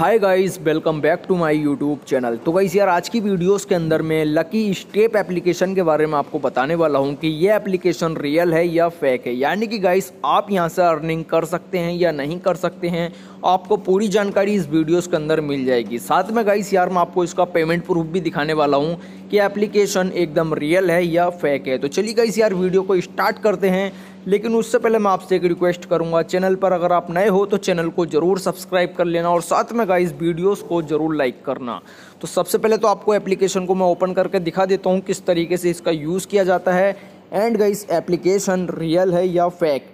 hi guys welcome back to my YouTube channel तो guys यार आज की वीडियोस के अंदर मैं लकी स्टेप एप्लीकेशन के बारे में आपको बताने वाला हूं कि ये एप्लीकेशन रियल है या फेक है यानी कि गाइस आप यहां से अर्निंग कर सकते हैं या नहीं कर सकते हैं आपको पूरी जानकारी इस वीडियोस के अंदर मिल जाएगी साथ में गाइस यार मैं आपको इसका पेमेंट प्रूफ भी दिखाने वाला हूँ कि एप्लीकेशन एकदम रियल है या फेक है तो चलिए गाइस यार वीडियो को स्टार्ट करते हैं लेकिन उससे पहले मैं आपसे एक रिक्वेस्ट करूँगा चैनल पर अगर आप नए हो तो चैनल को ज़रूर सब्सक्राइब कर लेना और साथ में गाइस वीडियोस को ज़रूर लाइक करना तो सबसे पहले तो आपको एप्लीकेशन को मैं ओपन करके दिखा देता हूँ किस तरीके से इसका यूज़ किया जाता है एंड गाइस एप्लीकेशन रियल है या फेक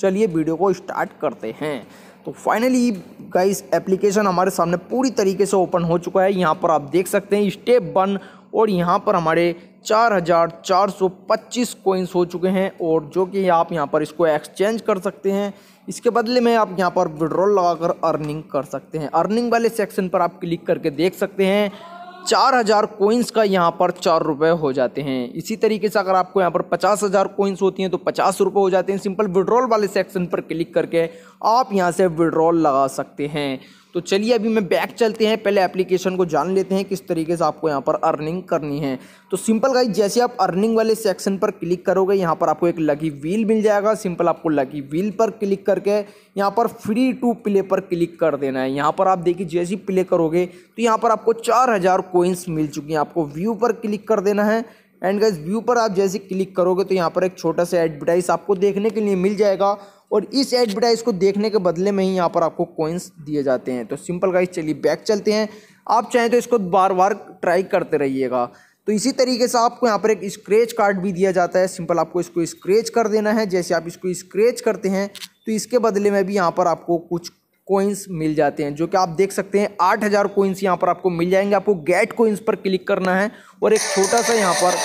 चलिए वीडियो को स्टार्ट करते हैं तो फाइनली गाइस एप्लीकेशन हमारे सामने पूरी तरीके से ओपन हो चुका है यहाँ पर आप देख सकते हैं स्टेप वन और यहाँ पर हमारे चार हज़ार चार सौ पच्चीस कोइंस हो चुके हैं और जो कि आप यहाँ पर इसको एक्सचेंज कर सकते हैं इसके बदले में आप यहाँ पर विड्रॉल लगाकर अर्निंग कर सकते हैं अर्निंग वाले सेक्शन पर आप क्लिक करके देख सकते हैं चार हज़ार कोइंस का यहाँ पर चार रुपये हो जाते हैं इसी तरीके से अगर आपको यहाँ पर पचास हज़ार कोइंस होती हैं तो पचास रुपये हो जाते हैं सिंपल विड्रॉल वाले सेक्शन पर क्लिक करके आप यहाँ से विड्रॉल लगा सकते हैं तो चलिए अभी मैं बैक चलते हैं पहले एप्लीकेशन को जान लेते हैं किस तरीके से आपको यहाँ पर अर्निंग करनी है तो सिंपल गाइज जैसे आप अर्निंग वाले सेक्शन पर क्लिक करोगे यहाँ पर आपको एक लकी व्हील मिल जाएगा सिंपल आपको लकी व्हील पर क्लिक करके यहाँ पर फ्री टू प्ले पर क्लिक कर देना है यहाँ पर आप देखिए जैसे ही प्ले करोगे तो यहाँ पर आपको चार हज़ार मिल चुकी हैं आपको व्यू पर क्लिक कर देना है एंड गाइज व्यू पर आप जैसे क्लिक करोगे तो यहाँ पर एक छोटा सा एडवर्टाइज आपको देखने के लिए मिल जाएगा और इस एडवर्टाइज को देखने के बदले में ही यहाँ पर आपको कॉइन्स दिए जाते हैं तो सिंपल गाइज चलिए बैक चलते हैं आप चाहें तो इसको बार बार ट्राई करते रहिएगा तो इसी तरीके से आपको यहाँ पर एक स्क्रेच कार्ड भी दिया जाता है सिंपल आपको इसको स्क्रेच कर देना है जैसे आप इसको स्क्रेच करते हैं तो इसके बदले में भी यहाँ पर आपको कुछ कोइंस मिल जाते हैं जो कि आप देख सकते हैं आठ हज़ार कोइंस यहाँ पर आपको मिल जाएंगे आपको गेट कोइंस पर क्लिक करना है और एक छोटा सा यहाँ पर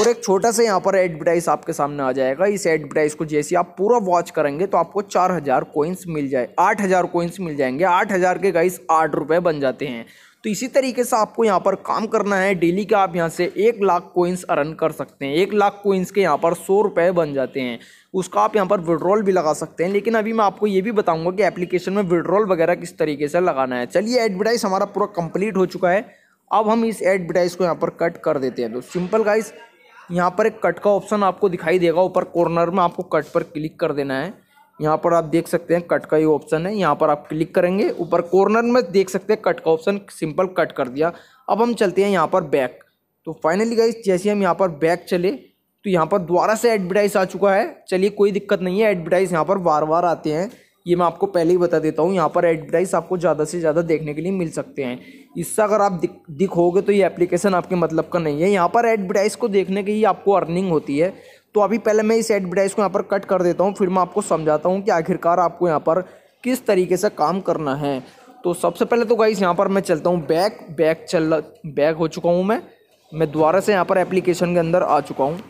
और एक छोटा सा यहाँ पर एडवर्टाइज आपके सामने आ जाएगा इस एडवर्टाइज को जैसे आप पूरा वॉच करेंगे तो आपको चार हज़ार कोइंस मिल जाए आठ हज़ार कोइंस मिल जाएंगे आठ हज़ार के गाइस आठ रुपये बन जाते हैं तो इसी तरीके से आपको यहाँ पर काम करना है डेली का आप यहाँ से एक लाख कोइंस अर्न कर सकते हैं एक लाख कोइंस के यहाँ पर सौ रुपये बन जाते हैं उसका आप यहाँ पर विड्रॉल भी लगा सकते हैं लेकिन अभी मैं आपको ये भी बताऊँगा कि एप्लीकेशन में विड्रॉल वगैरह किस तरीके से लगाना है चलिए एडवर्टाइज हमारा पूरा कम्प्लीट हो चुका है अब हम इस एडवर्टाइज को यहाँ पर कट कर देते हैं तो सिंपल गाइज़ यहाँ पर एक कट का ऑप्शन आपको दिखाई देगा ऊपर कॉर्नर में आपको कट पर क्लिक कर देना है यहाँ पर आप देख सकते हैं कट का ही ऑप्शन है यहाँ पर आप क्लिक करेंगे ऊपर कॉर्नर में देख सकते हैं कट का ऑप्शन सिंपल कट कर दिया अब हम चलते हैं यहाँ पर बैक तो फाइनली गाइज जैसे हम यहाँ पर बैक चले तो यहाँ पर दोबारा से एडवर्टाइज आ चुका है चलिए कोई दिक्कत नहीं है एडवर्टाइज यहाँ पर बार बार आते हैं ये मैं आपको पहले ही बता देता हूँ यहाँ पर एडवर्टाइज आपको ज़्यादा से ज़्यादा देखने के लिए मिल सकते हैं इससे अगर आप दिख दिखोगे तो ये एप्लीकेशन आपके मतलब का नहीं है यहाँ पर एडवर्टाइज को देखने की ही आपको अर्निंग होती है तो अभी पहले मैं इस एडवर्टाइज को यहाँ पर कट कर देता हूँ फिर मैं आपको समझाता हूँ कि आखिरकार आपको यहाँ पर किस तरीके से काम करना है तो सबसे पहले तो गाइस यहाँ पर मैं चलता हूँ बैक बैक चल बैक हो चुका हूँ मैं मैं दोबारा से यहाँ पर एप्लीकेशन के अंदर आ चुका हूँ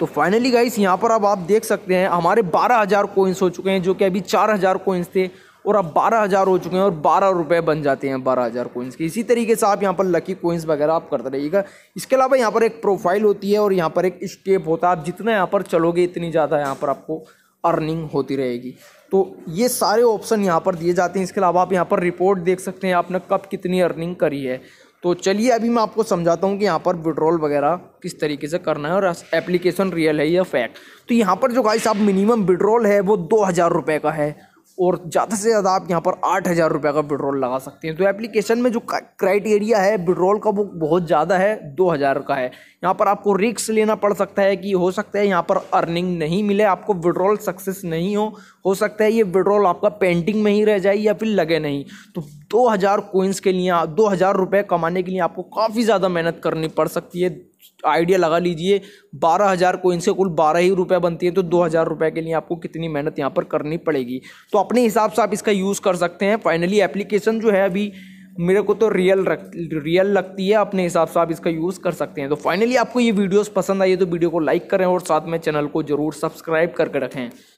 तो फाइनली गाइस यहाँ पर अब आप देख सकते हैं हमारे बारह हज़ार कोइंस हो चुके हैं जो कि अभी चार हज़ार कोइंस थे और अब बारह हज़ार हो चुके हैं और बारह रुपये बन जाते हैं बारह हज़ार कोइंस के इसी तरीके से आप यहाँ पर लकी कोइंस वगैरह आप करते रहिएगा इसके अलावा यहाँ पर एक प्रोफाइल होती है और यहाँ पर एक स्टेप होता है आप जितना यहाँ पर चलोगे इतनी ज़्यादा यहाँ पर आपको अर्निंग होती रहेगी तो ये सारे ऑप्शन यहाँ पर दिए जाते हैं इसके अलावा आप यहाँ पर रिपोर्ट देख सकते हैं आपने कब कितनी अर्निंग करी है तो चलिए अभी मैं आपको समझाता हूँ कि यहाँ पर विड्रॉल वगैरह किस तरीके से करना है और एप्लीकेशन रियल है या फैक्ट तो यहाँ पर जो गाइस आप मिनिमम विड्रॉल है वो दो हज़ार रुपये का है और ज़्यादा से ज़्यादा आप यहाँ पर आठ हज़ार रुपये का पेट्रोल लगा सकते हैं तो एप्लीकेशन में जो क्राइटेरिया है पेट्रोल का वो बहुत ज़्यादा है दो हज़ार का है यहाँ पर आपको रिक्स लेना पड़ सकता है कि हो सकता है यहाँ पर अर्निंग नहीं मिले आपको विड्रॉल सक्सेस नहीं हो हो सकता है ये विड्रॉल आपका पेंटिंग में ही रह जाए या फिर लगे नहीं तो दो हज़ार कोइंस के लिए दो हज़ार रुपये कमाने के लिए आपको काफ़ी ज़्यादा मेहनत करनी पड़ सकती है आइडिया लगा लीजिए बारह हज़ार कोइन से कुल बारह ही रुपये बनती है तो दो हज़ार रुपये के लिए आपको कितनी मेहनत यहाँ पर करनी पड़ेगी तो अपने हिसाब से आप इसका यूज़ कर सकते हैं फाइनली एप्लीकेशन जो है अभी मेरे को तो रियल रख रियल लगती है अपने हिसाब से आप इसका यूज़ कर सकते हैं तो फाइनली आपको ये वीडियोस पसंद आई तो वीडियो को लाइक करें और साथ में चैनल को ज़रूर सब्सक्राइब करके रखें